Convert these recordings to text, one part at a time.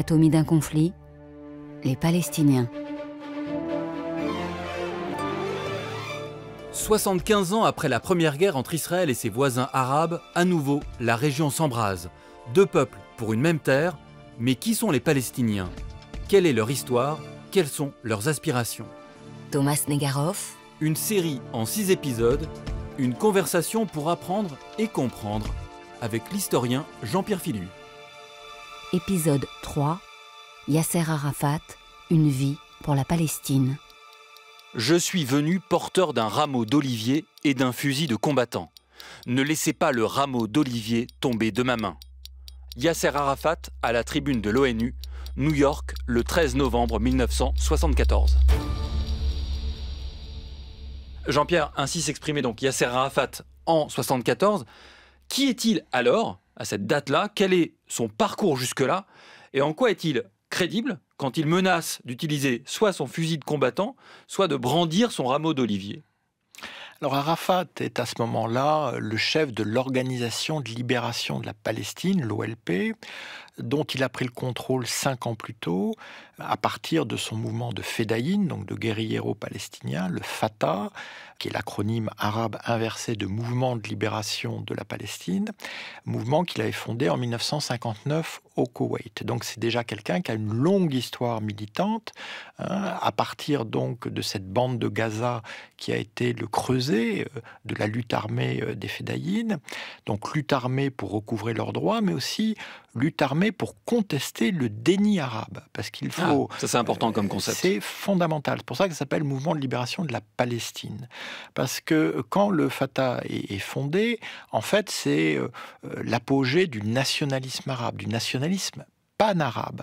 atomie d'un conflit, les Palestiniens. 75 ans après la première guerre entre Israël et ses voisins arabes, à nouveau, la région s'embrase. Deux peuples pour une même terre, mais qui sont les Palestiniens Quelle est leur histoire Quelles sont leurs aspirations Thomas Negaroff. Une série en six épisodes, une conversation pour apprendre et comprendre, avec l'historien Jean-Pierre Philu épisode 3 Yasser Arafat, une vie pour la Palestine. Je suis venu porteur d'un rameau d'olivier et d'un fusil de combattant. Ne laissez pas le rameau d'olivier tomber de ma main. Yasser Arafat à la tribune de l'ONU, New York, le 13 novembre 1974. Jean-Pierre, ainsi s'exprimait donc Yasser Arafat en 1974. Qui est-il alors à cette date-là, quel est son parcours jusque-là, et en quoi est-il crédible quand il menace d'utiliser soit son fusil de combattant, soit de brandir son rameau d'olivier alors Arafat est à ce moment-là le chef de l'Organisation de libération de la Palestine, l'OLP, dont il a pris le contrôle cinq ans plus tôt, à partir de son mouvement de Fedaïn, donc de guérilleros palestiniens, le Fatah, qui est l'acronyme arabe inversé de Mouvement de libération de la Palestine, mouvement qu'il avait fondé en 1959 au Koweït. Donc c'est déjà quelqu'un qui a une longue histoire militante, hein, à partir donc de cette bande de Gaza qui a été le creuset euh, de la lutte armée euh, des Fedaïn, donc lutte armée pour recouvrer leurs droits, mais aussi lutte armée pour contester le déni arabe. Parce qu'il ah, faut. ça, c'est important comme concept. C'est fondamental. C'est pour ça que ça s'appelle Mouvement de libération de la Palestine. Parce que quand le Fatah est, fondé, en fait, c'est euh, euh, l'apogée du nationalisme arabe, du nationalisme pan-arabe,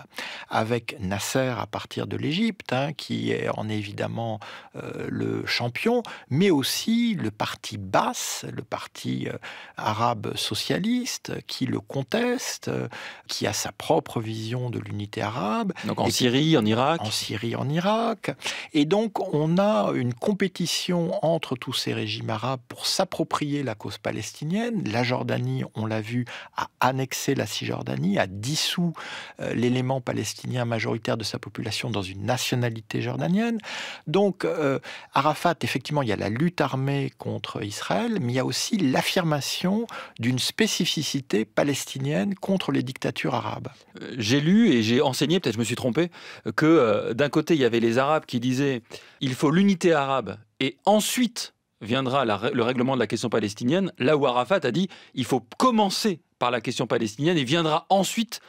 avec Nasser à partir de l'Égypte, hein, qui est en évidemment euh, le champion, mais aussi le parti basse, le parti euh, arabe socialiste, qui le conteste, euh, qui a sa propre vision de l'unité arabe. Donc en Syrie, en Irak En Syrie, en Irak. Et donc on a une compétition entre tous ces régimes arabes pour s'approprier la cause palestinienne. La Jordanie, on l'a vu, a annexé la Cisjordanie, a dissous euh, l'élément palestinien majoritaire de sa population dans une nationalité jordanienne. Donc euh, Arafat, effectivement, il y a la lutte armée contre Israël, mais il y a aussi l'affirmation d'une spécificité palestinienne contre les dictatures arabes. Euh, j'ai lu et j'ai enseigné, peut-être je me suis trompé, que d'un côté, il y avait les Arabes qui disaient il faut l'unité arabe et ensuite viendra le règlement de la question palestinienne, là où Arafat a dit il faut commencer par la question palestinienne et viendra ensuite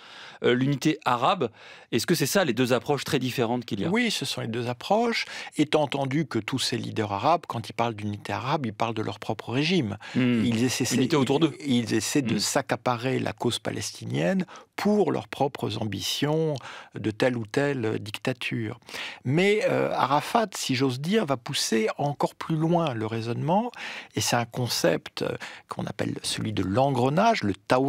euh, l'unité arabe. Est-ce que c'est ça les deux approches très différentes qu'il y a Oui, ce sont les deux approches. Étant entendu que tous ces leaders arabes, quand ils parlent d'unité arabe, ils parlent de leur propre régime. Hmm. Ils essaient, essaient de hmm. s'accaparer la cause palestinienne pour leurs propres ambitions de telle ou telle dictature. Mais euh, Arafat, si j'ose dire, va pousser encore plus loin le raisonnement, et c'est un concept euh, qu'on appelle celui de l'engrenage, le Tao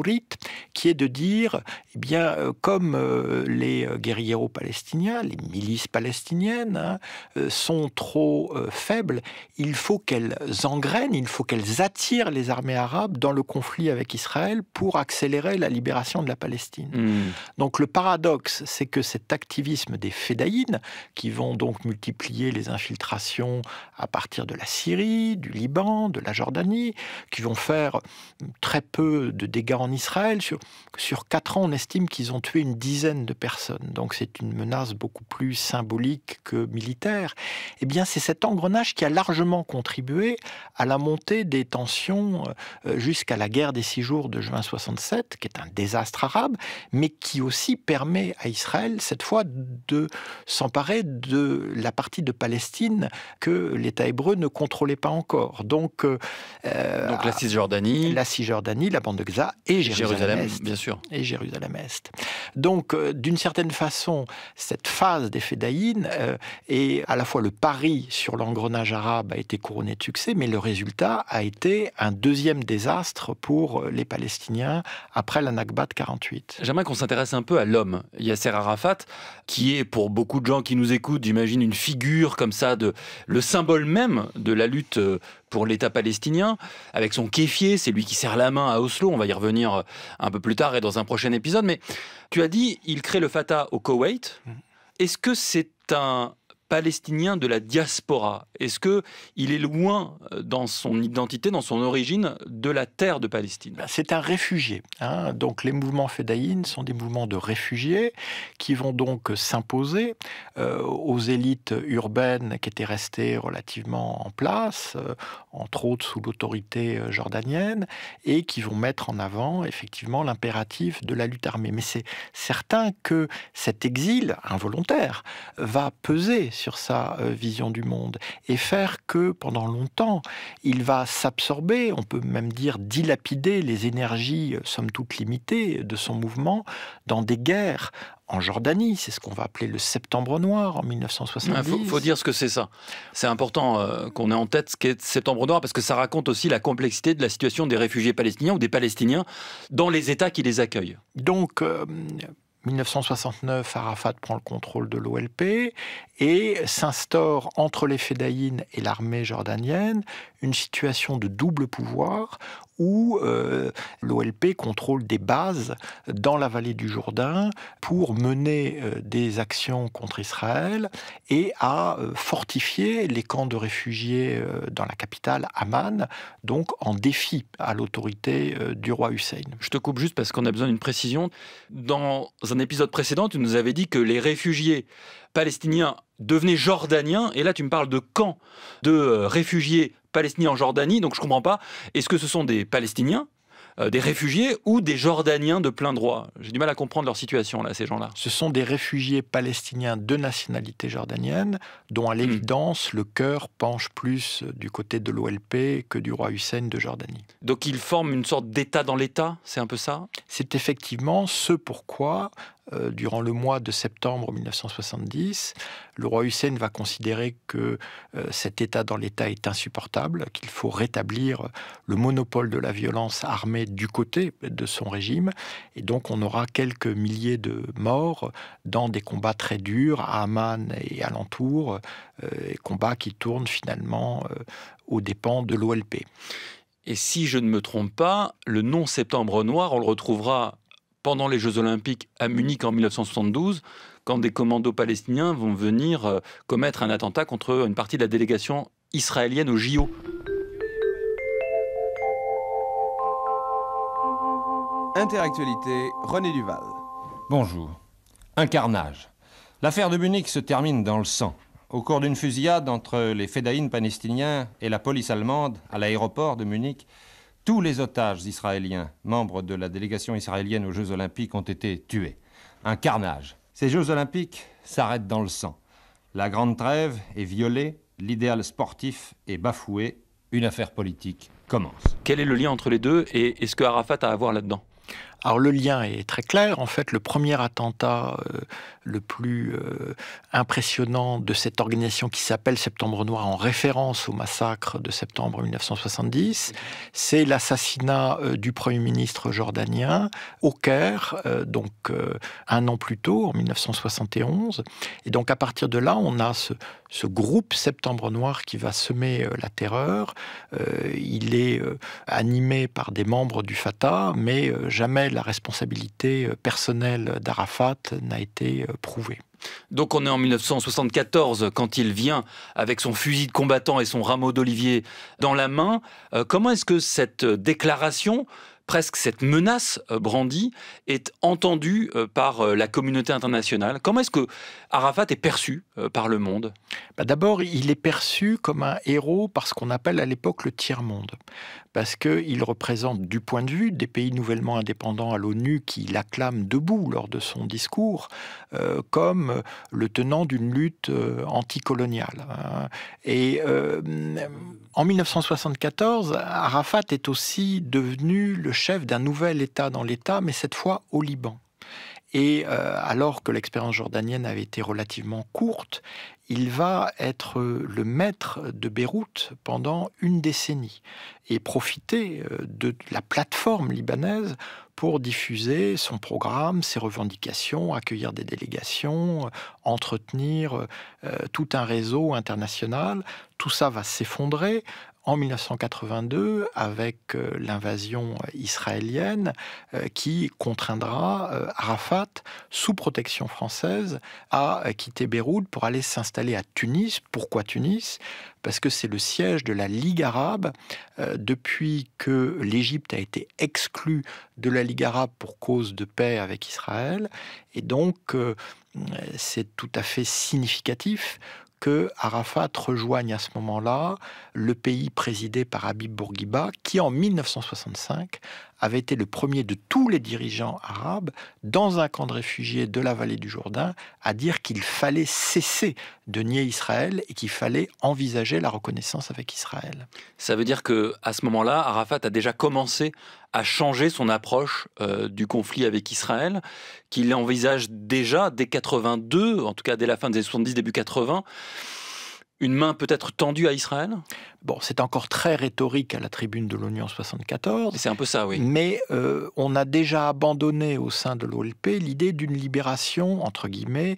qui est de dire, eh bien, euh, comme euh, les euh, guerriers palestiniens, les milices palestiniennes, hein, sont trop faibles, il faut qu'elles engrènent, il faut qu'elles attirent les armées arabes dans le conflit avec Israël pour accélérer la libération de la Palestine. Hmm. Donc le paradoxe, c'est que cet activisme des fédaïnes qui vont donc multiplier les infiltrations à partir de la Syrie, du Liban, de la Jordanie, qui vont faire très peu de dégâts en Israël. Sur, sur quatre ans, on estime qu'ils ont tué une dizaine de personnes. Donc c'est une menace beaucoup plus symbolique que militaire. Eh bien, c'est cet engrenage qui a largement contribué à la montée des tensions euh, jusqu'à la guerre des six jours de juin 67, qui est un désastre arabe, mais qui aussi permet à Israël, cette fois, de s'emparer de la partie de Palestine que l'État hébreu ne contrôlait pas encore. Donc, euh, Donc la Cisjordanie. La Cisjordanie, la bande de Gaza et Jérusalem-Est. bien sûr. Et Jérusalem-Est. Donc, euh, d'une certaine façon, cette phase des Fédayines euh, et à la fois le pari sur l'engrenage arabe a été couronné de succès, mais le résultat a été un deuxième désastre pour euh, les Palestiniens après la Nakba de 48. J'aimerais qu'on s'intéresse un peu à l'homme, Yasser Arafat, qui est pour beaucoup de gens qui nous écoutent, j'imagine, une figure comme ça de le symbole même de la lutte pour l'État palestinien, avec son kéfier, c'est lui qui serre la main à Oslo, on va y revenir euh, un peu plus tard et dans un prochain épisode, mais tu as dit, il crée le Fatah au Koweït. Mm. Est-ce que c'est un palestinien de la diaspora Est-ce que il est loin euh, dans son identité, dans son origine, de la terre de Palestine bah, C'est un réfugié. Hein. Donc les mouvements fédéines sont des mouvements de réfugiés qui vont donc s'imposer euh, aux élites urbaines qui étaient restées relativement en place, euh, entre autres sous l'autorité euh, jordanienne, et qui vont mettre en avant effectivement l'impératif de la lutte armée. Mais c'est certain que cet exil involontaire va peser sur sa vision du monde et faire que pendant longtemps, il va s'absorber, on peut même dire dilapider les énergies, somme toute limitées, de son mouvement dans des guerres en Jordanie, c'est ce qu'on va appeler le Septembre Noir en 1970. Il ah, faut, dire ce que c'est ça. C'est important euh, qu'on ait en tête ce qu'est Septembre Noir parce que ça raconte aussi la complexité de la situation des réfugiés palestiniens ou des Palestiniens dans les États qui les accueillent. Donc, 1969, euh, Arafat prend le contrôle de l'OLP et s'instaure entre les Fédayines et l'armée jordanienne une situation de double pouvoir où euh, l'OLP contrôle des bases dans la vallée du Jourdain pour mener euh, des actions contre Israël et à euh, fortifier les camps de réfugiés dans la capitale, Amman, donc en défi à l'autorité du roi Hussein. Je te coupe juste parce qu'on a besoin d'une précision. Dans un épisode précédent, tu nous avais dit que les réfugiés palestiniens devenaient jordaniens, et là tu me parles de camps de réfugiés Palestiniens en Jordanie, donc je ne comprends pas. Est-ce que ce sont des Palestiniens euh, des réfugiés ou des Jordaniens de plein droit. J'ai du mal à comprendre leur situation, là, ces gens-là. Ce sont des réfugiés palestiniens de nationalité jordanienne, dont à hmm. l'évidence, le cœur penche plus euh, du côté de l'OLP que du roi Hussein de Jordanie. Donc ils forment une sorte d'État dans l'État, c'est un peu ça C'est effectivement ce pourquoi euh, durant le mois de septembre 1970. Le roi Hussein va considérer que euh, cet état dans l'état est insupportable, qu'il faut rétablir le monopole de la violence armée du côté de son régime. Et donc on aura quelques milliers de morts dans des combats très durs à Amman et alentour, euh, combats qui tournent finalement aux dépens de l'OLP. Et si je ne me trompe pas, le non Septembre Noir, on le retrouvera pendant les Jeux Olympiques à Munich en 1972, quand des commandos palestiniens vont venir euh, commettre un attentat contre une partie de la délégation israélienne au JO. Interactualité, René Duval. Bonjour. Un carnage. L'affaire de Munich se termine dans le sang. Au cours d'une fusillade entre les fédahines palestiniens et la police allemande à l'aéroport de Munich, tous les otages israéliens, membres de la délégation israélienne aux Jeux olympiques, ont été tués. Un carnage. Ces Jeux olympiques s'arrêtent dans le sang. La grande trêve est violée, l'idéal sportif est bafoué, une affaire politique commence. Quel est le lien entre les deux et est-ce que Arafat a à voir là-dedans alors le lien est très clair. En fait, le premier attentat euh, le plus euh, impressionnant de cette organisation qui s'appelle Septembre Noir en référence au massacre de septembre 1970, c'est l'assassinat euh, du Premier ministre jordanien au Caire, donc un an plus tôt, en 1971. Et donc à partir de là, on a ce, ce groupe Septembre Noir qui va semer la terreur. il est animé par des membres du Fatah, mais jamais la responsabilité euh, personnelle d'Arafat n'a été euh, prouvée. Donc on est en 1974 quand il vient avec son fusil de combattant et son rameau d'olivier dans la main. Euh, comment est-ce que cette déclaration presque cette menace euh, brandie est entendue euh, par euh, la communauté internationale Comment est-ce que Arafat est perçu par le monde bah, D'abord, il est perçu comme un héros par ce qu'on appelle à l'époque le tiers-monde, parce qu'il représente du point de vue des pays nouvellement indépendants à l'ONU qui l'acclament debout lors de son discours, comme le tenant d'une lutte anticoloniale. Hein. Et en 1974, Arafat est aussi devenu le chef d'un nouvel État dans l'État, mais cette fois au Liban. Et euh, alors que l'expérience jordanienne avait été relativement courte, il va être le maître de Beyrouth pendant une décennie et profiter euh, de la plateforme libanaise pour diffuser son programme, ses revendications, accueillir des délégations, euh, entretenir euh, euh, tout un réseau international. Tout ça va s'effondrer en 1982 avec euh, l'invasion euh, israélienne euh, qui contraindra Arafat, sous protection française, à quitter Beyrouth pour aller s'installer à Tunis. Pourquoi Tunis parce que c'est le siège de la Ligue arabe. depuis que l'Égypte a été exclue de la Ligue arabe pour cause de paix avec Israël, et donc c'est tout à fait significatif que Arafat rejoigne à ce moment-là le pays présidé par Habib Bourguiba, qui en 1965 avait été le premier de tous les dirigeants arabes dans un camp de réfugiés de la vallée du Jourdain à dire qu'il fallait cesser de nier Israël et qu'il fallait envisager la reconnaissance avec Israël. Ça veut dire que à ce moment-là, Arafat a déjà commencé à changer son approche euh, du conflit avec Israël, qu'il envisage déjà dès 82, en tout cas dès la fin des années 70, début 80 une main peut-être tendue à Israël Bon, c'est encore très rhétorique à la tribune de l'ONU en 74. C'est un peu ça, oui. Mais euh, on a déjà abandonné au sein de l'OLP l'idée d'une libération, entre guillemets,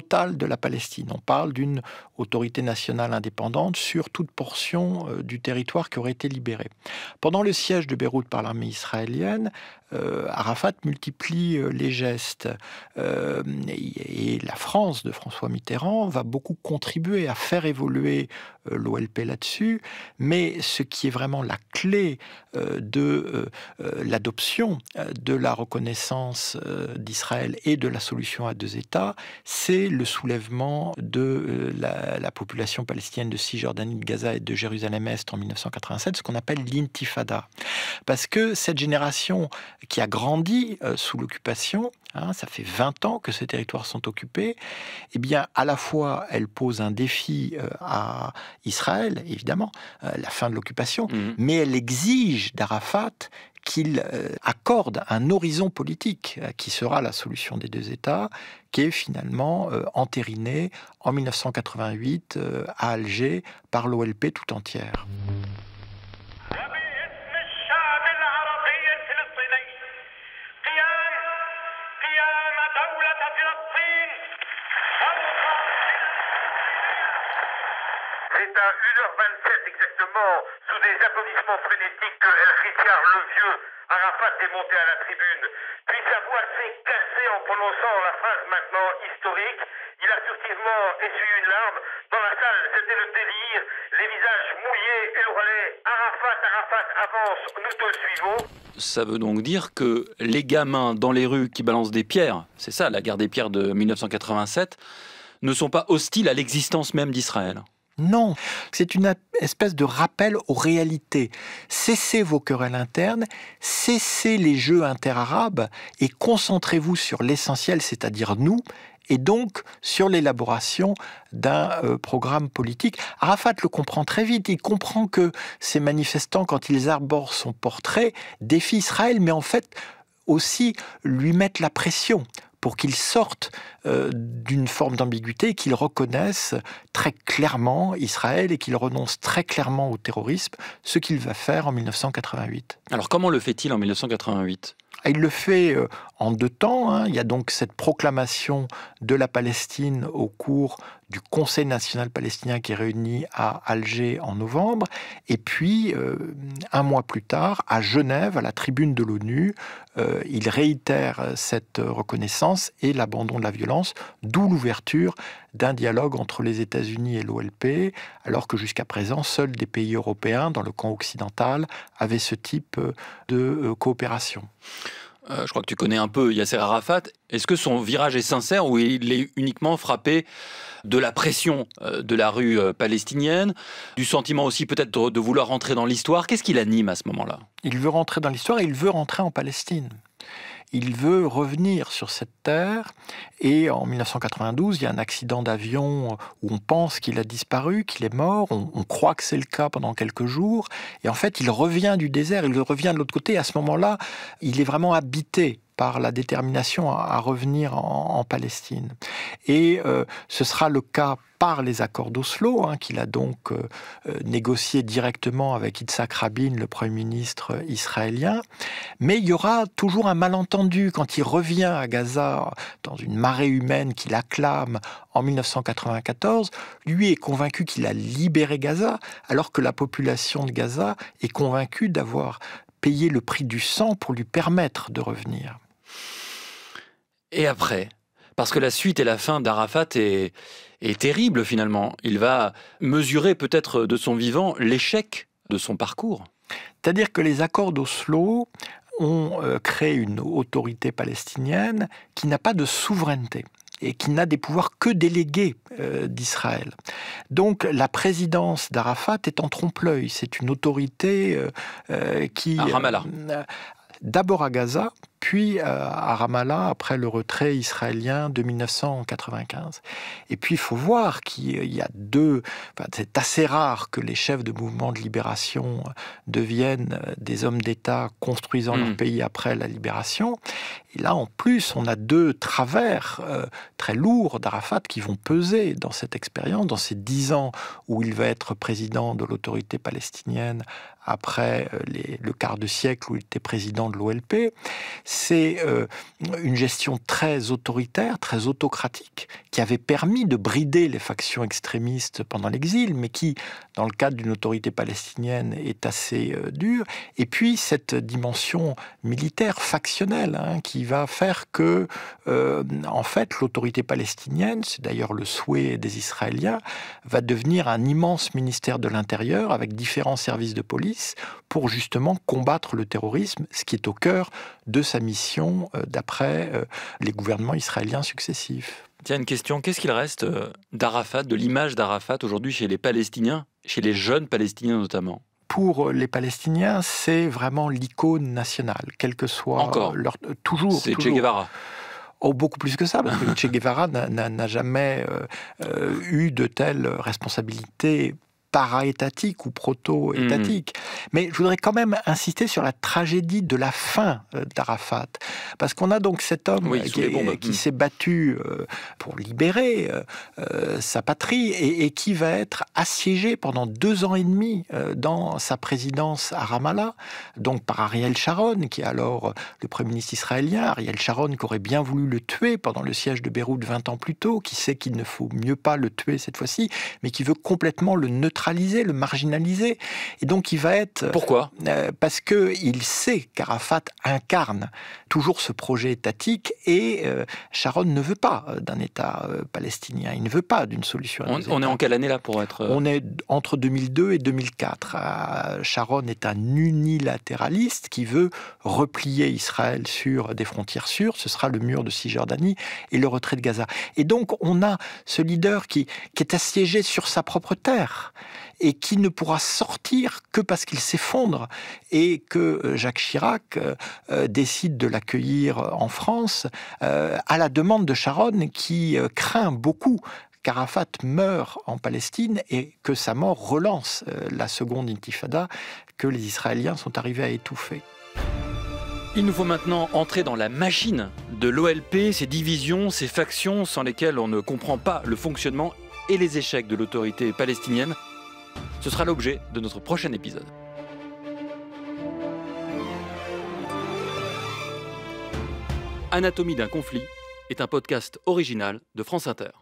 de la Palestine. On parle d'une autorité nationale indépendante sur toute portion euh, du territoire qui aurait été libéré. Pendant le siège de Beyrouth par l'armée israélienne, euh, Arafat multiplie euh, les gestes et, et la France de François Mitterrand va beaucoup contribuer à faire évoluer l'OLP là-dessus, mais ce qui est vraiment la clé euh, de euh, euh, l'adoption de la reconnaissance d'Israël et de la solution à deux États, c'est le soulèvement de la, population palestinienne de Cisjordanie, de Gaza et de Jérusalem-Est en 1987, ce qu'on appelle l'intifada. Parce que cette génération qui a grandi sous l'occupation Hein, ça fait 20 ans que ces territoires sont occupés, eh bien, à la fois, elle pose un défi euh, à Israël, évidemment, euh, la fin de l'occupation, mhm. mais elle exige d'Arafat qu'il euh, accorde un horizon politique qui sera la solution des deux États, qui est finalement entérinée en 1988 à Alger par l'OLP tout entière. C'est à 1h27 exactement, sous des applaudissements frénétiques, que El Ricard, le vieux, Arafat est monté à la tribune. Puis sa voix s'est cassée en prononçant la phrase maintenant historique. Il a furtivement essuyé une larme. Dans la salle, c'était le délire. Les visages mouillés et hurlaient Arafat, Arafat avance, nous te suivons. Ça veut donc dire que les gamins dans les rues qui balancent des pierres, c'est ça la guerre des pierres de 1987, ne sont pas hostiles à l'existence même d'Israël. Non, c'est une espèce de rappel aux réalités. Cessez vos querelles internes, cessez les jeux interarabes et concentrez-vous sur l'essentiel, c'est-à-dire nous, et donc sur l'élaboration d'un euh, programme politique. Arafat le comprend très vite, il comprend que ces manifestants, quand ils arborent son portrait, défient Israël, mais en fait aussi lui mettent la pression pour qu'ils sortent euh, d'une forme d'ambiguïté, qu'ils reconnaissent très clairement Israël et qu'ils renoncent très clairement au terrorisme, ce qu'il va faire en 1988. Alors comment le fait-il en 1988 ah, il le fait euh, en deux temps. Hein. Il y a donc cette proclamation de la Palestine au cours du Conseil national palestinien qui est réuni à Alger en novembre, et puis euh, un mois plus tard, à Genève, à la tribune de l'ONU, euh, il réitère euh, cette reconnaissance et l'abandon de la violence, d'où l'ouverture d'un dialogue entre les États-Unis et l'OLP, alors que jusqu'à présent, seuls des pays européens dans le camp occidental avaient ce type de coopération. Euh, je crois que tu connais un peu Yasser Arafat, est-ce que son virage est sincère ou il est uniquement frappé de la pression euh, de la rue euh, palestinienne, du sentiment aussi peut-être de, vouloir rentrer dans l'histoire Qu'est-ce qui l'anime à ce moment-là Il veut rentrer dans l'histoire et il veut rentrer en Palestine il veut revenir sur cette terre. Et en 1992, il y a un accident d'avion où on pense qu'il a disparu, qu'il est mort. On, croit que c'est le cas pendant quelques jours. Et en fait, il revient du désert, il revient de l'autre côté. à ce moment-là, il est vraiment habité la détermination à, revenir en, Palestine. Et euh, ce sera le cas par les accords d'Oslo, hein, qu'il a donc euh, euh, négocié directement avec Yitzhak Rabin, le Premier ministre israélien. Mais il y aura toujours un malentendu quand il revient à Gaza dans une marée humaine qu'il acclame en 1994. Lui est convaincu qu'il a libéré Gaza, alors que la population de Gaza est convaincue d'avoir payé le prix du sang pour lui permettre de revenir. Et après Parce que la suite et la fin d'Arafat est, terrible finalement. Il va mesurer peut-être de son vivant l'échec de son parcours. C'est-à-dire que les accords d'Oslo ont euh, créé une autorité palestinienne qui n'a pas de souveraineté et qui n'a des pouvoirs que délégués euh, d'Israël. Donc la présidence d'Arafat est en trompe-l'œil. C'est une autorité euh, qui... D'abord à Gaza, puis euh, à Ramallah après le retrait israélien de 1995. Et puis il faut voir qu'il y a deux, c'est assez rare que les chefs de mouvements de libération euh, deviennent euh, des hommes d'État construisant leur hmm. pays après la libération. Et là en plus, on a deux travers très lourds d'Arafat qui vont peser dans cette expérience, dans ces dix ans où il va être président de l'autorité palestinienne après le quart de siècle où il était président de l'OLP c'est euh, une gestion très autoritaire, très autocratique, qui avait permis de brider les factions extrémistes pendant l'exil, mais qui, dans le cadre d'une autorité palestinienne, est assez euh, dure. Et puis cette dimension militaire, factionnelle, hein, qui va faire que, euh, en fait, l'autorité palestinienne, c'est d'ailleurs le souhait des Israéliens, va devenir un immense ministère de l'Intérieur avec différents services de police pour justement combattre le terrorisme, ce qui est au cœur de sa mission euh, d'après euh, les gouvernements israéliens successifs. Tiens, une question. Qu'est-ce qu'il reste euh, d'Arafat, de l'image d'Arafat aujourd'hui chez les Palestiniens, chez les jeunes Palestiniens notamment pour les Palestiniens, c'est vraiment l'icône nationale, quel que soit leur toujours. C'est Che Guevara. Oh, beaucoup plus que ça, parce que Che Guevara n'a jamais eu de telles responsabilités para-étatique ou proto-étatique. Hmm. Mais je voudrais quand même insister sur la tragédie de la fin euh, d'Arafat. Parce qu'on a donc cet homme euh, qui, hmm. s'est battu euh, pour libérer sa patrie et, et, qui va être assiégé pendant deux ans et demi dans sa présidence à Ramallah, donc par Ariel Sharon, qui est alors le Premier ministre israélien, Ariel Sharon qui aurait bien voulu le tuer pendant le siège de Beyrouth 20 ans plus tôt, qui sait qu'il ne faut mieux pas le tuer cette fois-ci, mais qui veut complètement le neutraliser neutraliser, le marginaliser. Et donc il va être... Pourquoi euh, parce Parce qu'il sait qu'Arafat incarne toujours ce projet étatique et euh, Sharon ne veut pas euh, d'un État palestinien, il ne veut pas d'une solution. on, est en quelle année là pour être... On est entre 2002 et 2004. Sharon est un unilatéraliste qui veut replier Israël sur des frontières sûres, ce sera le mur de Cisjordanie et le retrait de Gaza. Et donc on a ce leader qui, qui est assiégé sur sa propre terre et qui ne pourra sortir que parce qu'il s'effondre et que euh, Jacques Chirac euh, euh, décide de l'accueillir en France à la demande de Sharon qui craint beaucoup qu'Arafat meure en Palestine et que sa mort relance la seconde intifada que les Israéliens sont arrivés à étouffer. Il nous faut maintenant entrer dans la machine de l'OLP, ses divisions, ses factions sans lesquelles on ne comprend pas le fonctionnement et les échecs de l'autorité palestinienne. Ce sera l'objet de notre prochain épisode. Anatomie d'un conflit est un podcast original de France Inter.